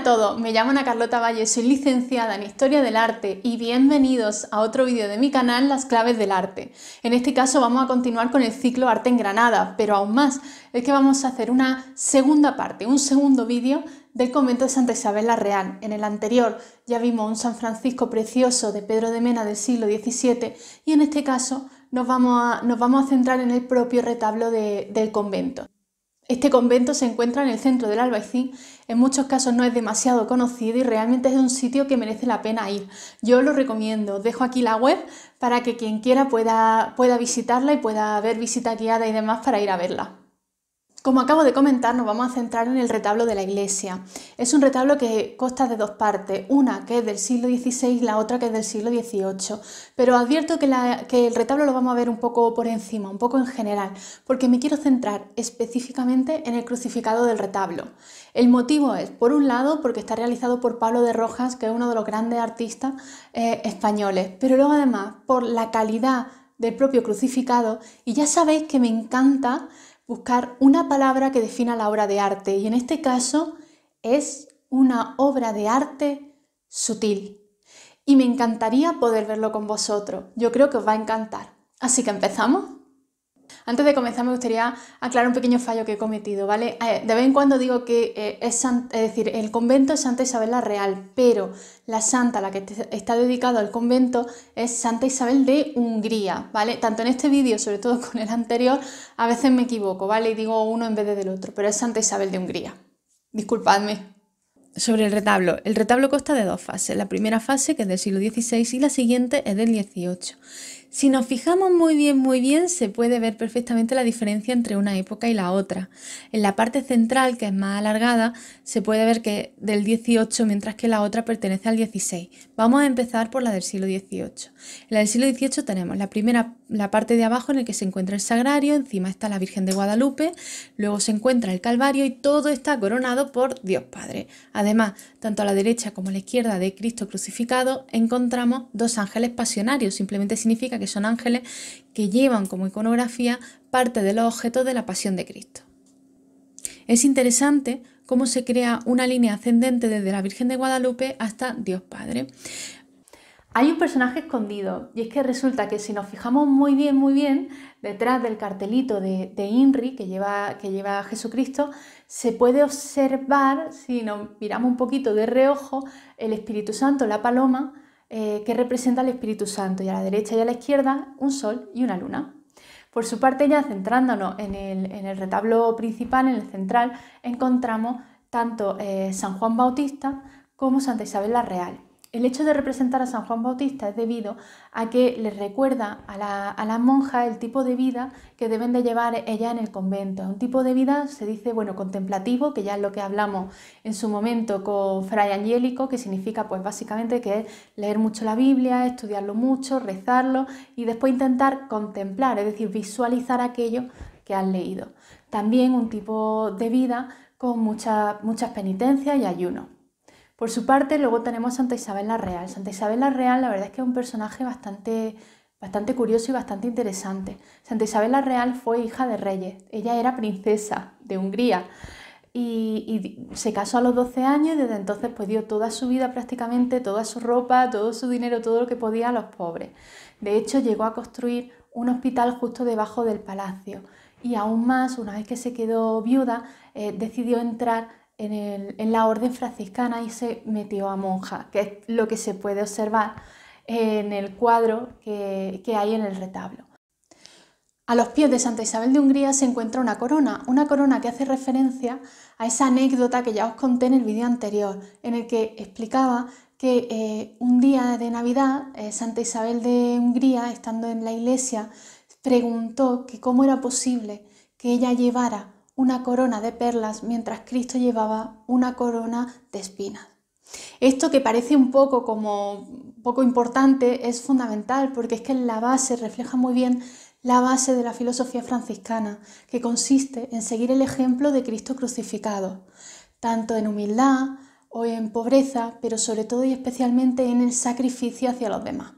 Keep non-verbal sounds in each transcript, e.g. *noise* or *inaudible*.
a todos, me llamo Ana Carlota Valle, soy licenciada en Historia del Arte y bienvenidos a otro vídeo de mi canal Las Claves del Arte. En este caso vamos a continuar con el ciclo Arte en Granada, pero aún más, es que vamos a hacer una segunda parte, un segundo vídeo del convento de Santa Isabel la Real. En el anterior ya vimos un San Francisco precioso de Pedro de Mena del siglo XVII y en este caso nos vamos a, centrar en el propio retablo del convento. Este convento se encuentra en el centro del Albaicín, en muchos casos no es demasiado conocido y realmente es un sitio que merece la pena ir. Yo lo recomiendo, dejo aquí la web para que quien quiera pueda, pueda visitarla y pueda ver visita guiada y demás para ir a verla. Como acabo de comentar, nos vamos a centrar en el retablo de la iglesia. Es un retablo que consta de dos partes, una que es del siglo XVI y la otra que es del siglo XVIII. Pero advierto que, el retablo lo vamos a ver un poco por encima, un poco en general, porque me quiero centrar específicamente en el crucificado del retablo. El motivo es, por un lado, porque está realizado por Pablo de Rojas, que es uno de los grandes artistas eh, españoles, pero luego además por la calidad del propio crucificado, y ya sabéis que me encanta buscar una palabra que defina la obra de arte y en este caso es una obra de arte sutil. Y me encantaría poder verlo con vosotros. Yo creo que os va a encantar. Así que empezamos. Antes de comenzar me gustaría aclarar un pequeño fallo que he cometido, ¿vale? Eh, de vez en cuando digo que eh, es, es decir, el convento es Santa Isabel la Real, pero la santa, a la que está dedicado al convento, es Santa Isabel de Hungría, ¿vale? Tanto en este vídeo, sobre todo con el anterior, a veces me equivoco, ¿vale? Y digo uno en vez del otro, pero es Santa Isabel de Hungría. Disculpadme. Sobre el retablo. El retablo consta de dos fases. La primera fase, que es del siglo XVI, y la siguiente es del XVIII. Si nos fijamos muy bien, muy bien, se puede ver perfectamente la diferencia entre una época y la otra. En la parte central, que es más alargada, se puede ver que del 18, mientras que la otra pertenece al 16. Vamos a empezar por la del siglo XVIII. En la del siglo XVIII tenemos la primera la parte de abajo en la que se encuentra el sagrario, encima está la Virgen de Guadalupe, luego se encuentra el Calvario y todo está coronado por Dios Padre. Además, tanto a la derecha como a la izquierda de Cristo crucificado encontramos dos ángeles pasionarios, simplemente significa que son ángeles que llevan como iconografía parte de los objetos de la pasión de Cristo. Es interesante cómo se crea una línea ascendente desde la Virgen de Guadalupe hasta Dios Padre. Hay un personaje escondido y es que resulta que si nos fijamos muy bien, muy bien, detrás del cartelito de, de Inri que lleva, que lleva Jesucristo, se puede observar, si nos miramos un poquito de reojo, el Espíritu Santo, la paloma, eh, que representa al Espíritu Santo, y a la derecha y a la izquierda un sol y una luna. Por su parte, ya centrándonos en el, retablo principal, en el central, encontramos tanto eh, San Juan Bautista como Santa Isabel la Real. El hecho de representar a San Juan Bautista es debido a que les recuerda a, las monjas el tipo de vida que deben de llevar ella en el convento. un tipo de vida, se dice, bueno, contemplativo, que ya es lo que hablamos en su momento con Fray Angélico, que significa pues básicamente que es leer mucho la Biblia, estudiarlo mucho, rezarlo y después intentar contemplar, es decir, visualizar aquello que han leído. También un tipo de vida con muchas penitencias y ayunos. Por su parte, luego tenemos Santa Isabel la Real. Santa Isabel la Real, la verdad es que es un personaje bastante, bastante curioso y bastante interesante. Santa Isabel la Real fue hija de reyes. Ella era princesa de Hungría. Y, se casó a los 12 años y desde entonces pues dio toda su vida prácticamente, toda su ropa, todo su dinero, todo lo que podía a los pobres. De hecho llegó a construir un hospital justo debajo del palacio y aún más, una vez que se quedó viuda, eh, decidió entrar en, la orden franciscana y se metió a monja, que es lo que se puede observar en el cuadro que, hay en el retablo. A los pies de Santa Isabel de Hungría se encuentra una corona, una corona que hace referencia a esa anécdota que ya os conté en el vídeo anterior, en el que explicaba que eh, un día de Navidad eh, Santa Isabel de Hungría, estando en la iglesia, preguntó que cómo era posible que ella llevara una corona de perlas mientras Cristo llevaba una corona de espinas. Esto que parece un poco como poco importante es fundamental porque es que en la base refleja muy bien la base de la filosofía franciscana, que consiste en seguir el ejemplo de Cristo crucificado, tanto en humildad o en pobreza, pero sobre todo y especialmente en el sacrificio hacia los demás.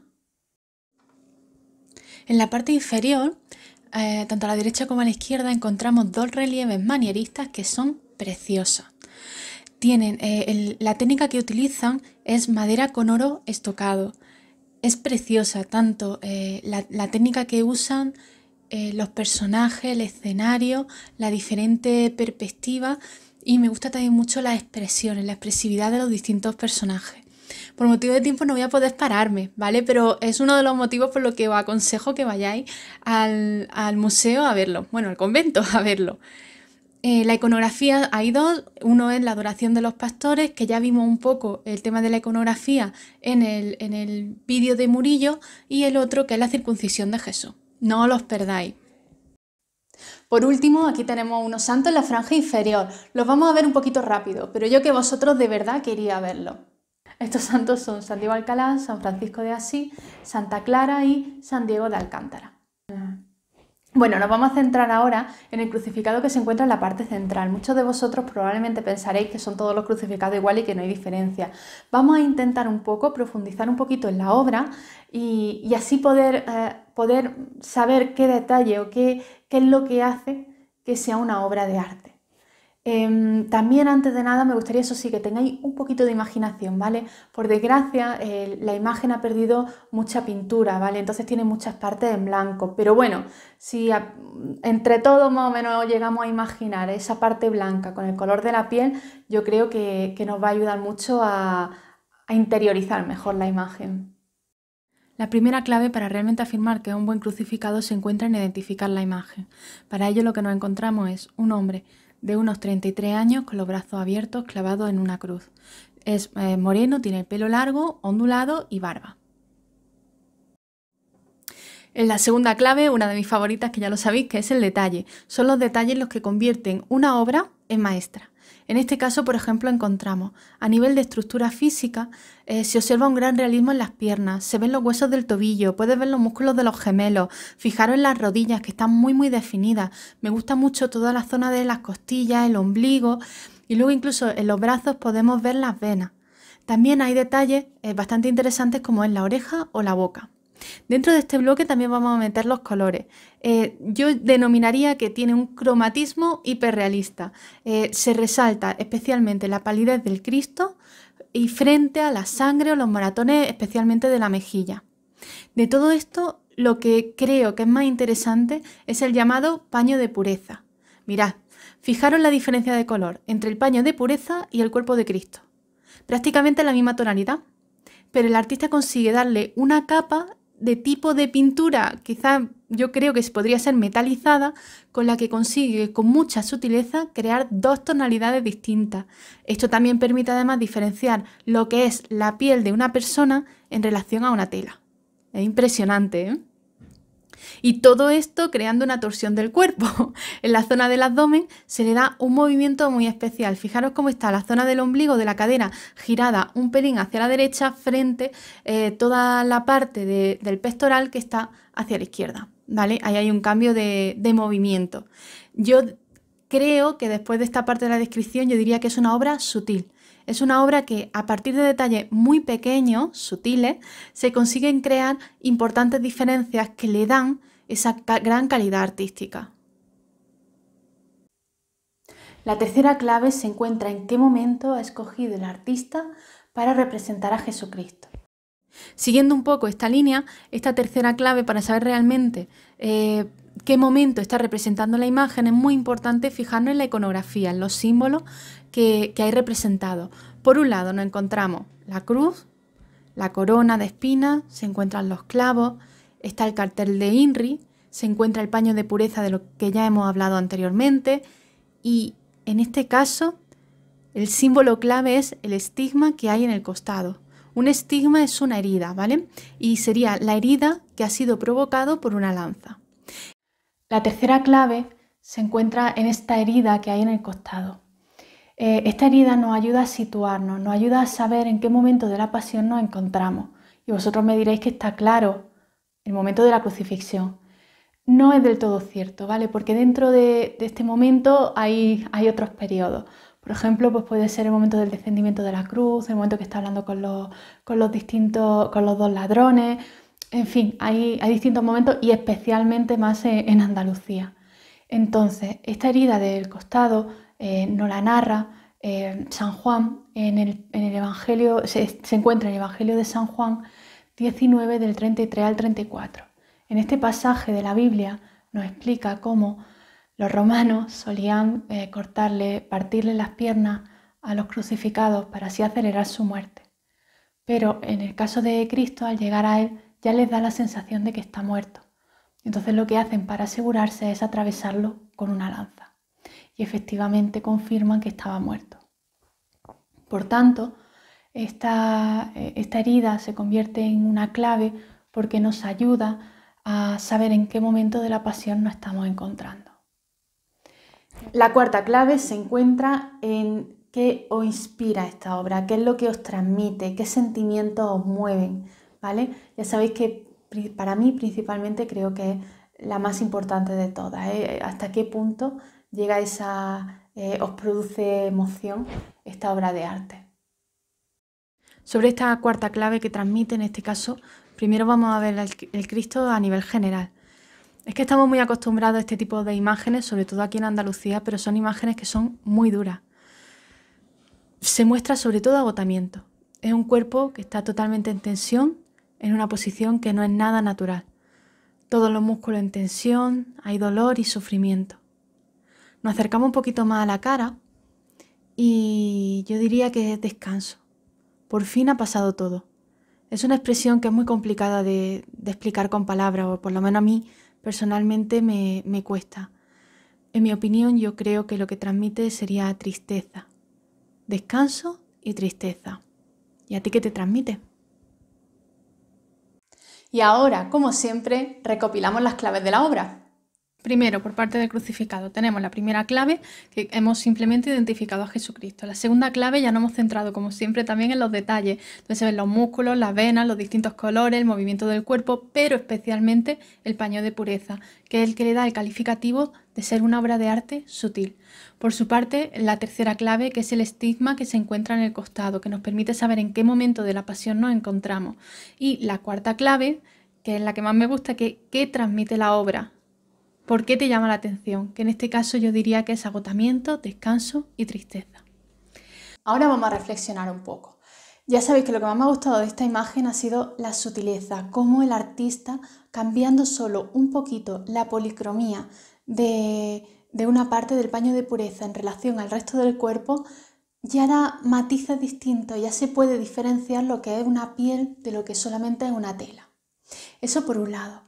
En la parte inferior eh, tanto a la derecha como a la izquierda, encontramos dos relieves manieristas que son preciosos. Tienen, eh, la técnica que utilizan es madera con oro estocado. Es preciosa tanto eh, la, técnica que usan los personajes, el escenario, la diferente perspectiva y me gusta también mucho la expresión, la expresividad de los distintos personajes. Por motivo de tiempo no voy a poder pararme, ¿vale? Pero es uno de los motivos por lo que os aconsejo que vayáis al, al museo a verlo, bueno, al convento a verlo. Eh, la iconografía, hay dos. Uno es la adoración de los pastores, que ya vimos un poco el tema de la iconografía en el, en el vídeo de Murillo, y el otro que es la circuncisión de Jesús. No los perdáis. Por último, aquí tenemos unos santos en la franja inferior. Los vamos a ver un poquito rápido, pero yo que vosotros de verdad quería verlo. Estos santos son San Diego Alcalá, San Francisco de Asís, Santa Clara y San Diego de Alcántara. Bueno, nos vamos a centrar ahora en el crucificado que se encuentra en la parte central. Muchos de vosotros probablemente pensaréis que son todos los crucificados iguales y que no hay diferencia. Vamos a intentar un poco, profundizar un poquito en la obra y, así poder, eh, poder, saber qué detalle o qué, qué es lo que hace que sea una obra de arte. Em, también antes de nada me gustaría, eso sí, que tengáis un poquito de imaginación, ¿vale? Por desgracia, eh, la imagen ha perdido mucha pintura, ¿vale? Entonces tiene muchas partes en blanco. Pero bueno, si entre todos más o menos llegamos a imaginar esa parte blanca con el color de la piel, yo creo que, nos va a ayudar mucho a, interiorizar mejor la imagen. La primera clave para realmente afirmar que es un buen crucificado se encuentra en identificar la imagen. Para ello lo que nos encontramos es un hombre de unos 33 años con los brazos abiertos clavados en una cruz. Es eh, moreno, tiene el pelo largo, ondulado y barba. En la segunda clave, una de mis favoritas que ya lo sabéis, que es el detalle. Son los detalles los que convierten una obra en maestra. En este caso, por ejemplo, encontramos a nivel de estructura física, eh, se observa un gran realismo en las piernas, se ven los huesos del tobillo, puedes ver los músculos de los gemelos, fijaros en las rodillas que están muy muy definidas, me gusta mucho toda la zona de las costillas, el ombligo y luego incluso en los brazos podemos ver las venas. También hay detalles eh, bastante interesantes como en la oreja o la boca. Dentro de este bloque también vamos a meter los colores. Eh, yo denominaría que tiene un cromatismo hiperrealista. Eh, se resalta especialmente la palidez del Cristo y frente a la sangre o los maratones, especialmente de la mejilla. De todo esto, lo que creo que es más interesante es el llamado paño de pureza. Mirad, fijaros la diferencia de color entre el paño de pureza y el cuerpo de Cristo. Prácticamente la misma tonalidad, pero el artista consigue darle una capa de tipo de pintura, quizá yo creo que podría ser metalizada, con la que consigue con mucha sutileza crear dos tonalidades distintas. Esto también permite además diferenciar lo que es la piel de una persona en relación a una tela. Es impresionante, ¿eh? Y todo esto creando una torsión del cuerpo. *laughs* en la zona del abdomen se le da un movimiento muy especial. Fijaros cómo está la zona del ombligo de la cadera girada un pelín hacia la derecha frente eh, toda la parte del pectoral que está hacia la izquierda. ¿Vale? Ahí hay un cambio de, de movimiento. Yo creo que después de esta parte de la descripción yo diría que es una obra sutil. Es una obra que a partir de detalles muy pequeños, sutiles, se consiguen crear importantes diferencias que le dan esa gran calidad artística. La tercera clave se encuentra en qué momento ha escogido el artista para representar a Jesucristo. Siguiendo un poco esta línea, esta tercera clave para saber realmente eh, qué momento está representando la imagen es muy importante fijarnos en la iconografía, en los símbolos que, que hay representados. Por un lado nos encontramos la cruz, la corona de espinas, se encuentran los clavos, está el cartel de INRI, se encuentra el paño de pureza de lo que ya hemos hablado anteriormente y en este caso el símbolo clave es el estigma que hay en el costado. Un estigma es una herida, ¿vale? Y sería la herida que ha sido provocado por una lanza. La tercera clave se encuentra en esta herida que hay en el costado. Eh, esta herida nos ayuda a situarnos, nos ayuda a saber en qué momento de la pasión nos encontramos. Y vosotros me diréis que está claro, el momento de la crucifixión. No es del todo cierto, ¿vale? Porque dentro de, este momento hay, otros periodos. Por ejemplo, pues puede ser el momento del descendimiento de la cruz, el momento que está hablando con los, distintos, con los dos ladrones. En fin, hay, distintos momentos y especialmente más en, Andalucía. Entonces, esta herida del costado eh, no la narra eh, San Juan en el, Evangelio, se, se encuentra en el Evangelio de San Juan 19 del 33 al 34. En este pasaje de la Biblia nos explica cómo los romanos solían eh, cortarle, partirle las piernas a los crucificados para así acelerar su muerte. Pero en el caso de Cristo, al llegar a él, ya les da la sensación de que está muerto. Entonces lo que hacen para asegurarse es atravesarlo con una lanza. Y efectivamente confirman que estaba muerto. Por tanto, eh, esta, herida se convierte en una clave porque nos ayuda a saber en qué momento de la pasión nos estamos encontrando. La cuarta clave se encuentra en qué os inspira esta obra, qué es lo que os transmite, qué sentimientos os mueven, ¿vale? Ya sabéis que para mí principalmente creo que es la más importante de todas, ¿eh? hasta qué punto llega esa, eh, os produce emoción esta obra de arte. Sobre esta cuarta clave que transmite, en este caso, primero vamos a ver el, Cristo a nivel general. Es que estamos muy acostumbrados a este tipo de imágenes, sobre todo aquí en Andalucía, pero son imágenes que son muy duras. Se muestra sobre todo agotamiento. Es un cuerpo que está totalmente en tensión, en una posición que no es nada natural. Todos los músculos en tensión, hay dolor y sufrimiento. Nos acercamos un poquito más a la cara y yo diría que es descanso. Por fin ha pasado todo. Es una expresión que es muy complicada de, explicar con palabras, o por lo menos a mí personalmente me, me cuesta. En mi opinión, yo creo que lo que transmite sería tristeza. Descanso y tristeza. ¿Y a ti qué te transmite? Y ahora, como siempre, recopilamos las claves de la obra. Primero, por parte del crucificado, tenemos la primera clave, que hemos simplemente identificado a Jesucristo. La segunda clave ya nos hemos centrado, como siempre, también en los detalles. Entonces se ven los músculos, las venas, los distintos colores, el movimiento del cuerpo, pero especialmente el paño de pureza, que es el que le da el calificativo de ser una obra de arte sutil. Por su parte, la tercera clave, que es el estigma que se encuentra en el costado, que nos permite saber en qué momento de la pasión nos encontramos. Y la cuarta clave, que es la que más me gusta, que qué transmite la obra, ¿Por qué te llama la atención? Que en este caso yo diría que es agotamiento, descanso y tristeza. Ahora vamos a reflexionar un poco. Ya sabéis que lo que más me ha gustado de esta imagen ha sido la sutileza, cómo el artista, cambiando solo un poquito la policromía de, una parte del paño de pureza en relación al resto del cuerpo, ya da matices distintos, ya se puede diferenciar lo que es una piel de lo que solamente es una tela. Eso por un lado.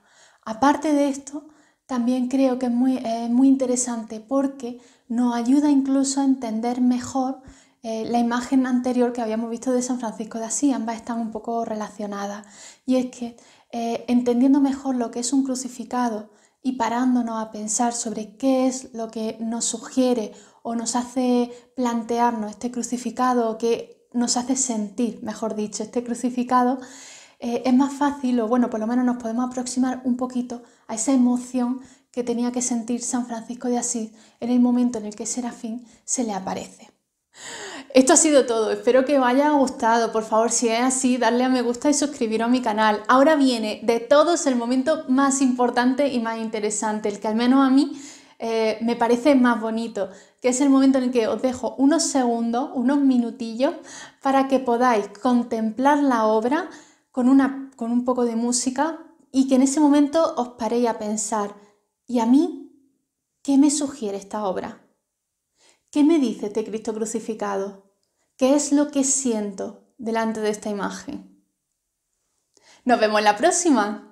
Aparte de esto, también creo que es muy, eh, muy interesante porque nos ayuda incluso a entender mejor eh, la imagen anterior que habíamos visto de San Francisco de Asís, ambas están un poco relacionadas. Y es que eh, entendiendo mejor lo que es un crucificado y parándonos a pensar sobre qué es lo que nos sugiere o nos hace plantearnos este crucificado, o que nos hace sentir, mejor dicho, este crucificado, eh, es más fácil, o bueno, por lo menos nos podemos aproximar un poquito a esa emoción que tenía que sentir San Francisco de Asís en el momento en el que Serafín se le aparece. Esto ha sido todo, espero que os haya gustado, por favor si es así darle a me gusta y suscribiros a mi canal. Ahora viene de todos el momento más importante y más interesante, el que al menos a mí eh, me parece más bonito, que es el momento en el que os dejo unos segundos, unos minutillos, para que podáis contemplar la obra, con, un poco de música y que en ese momento os paréis a pensar, ¿y a mí qué me sugiere esta obra? ¿Qué me dice este Cristo crucificado? ¿Qué es lo que siento delante de esta imagen? Nos vemos la próxima.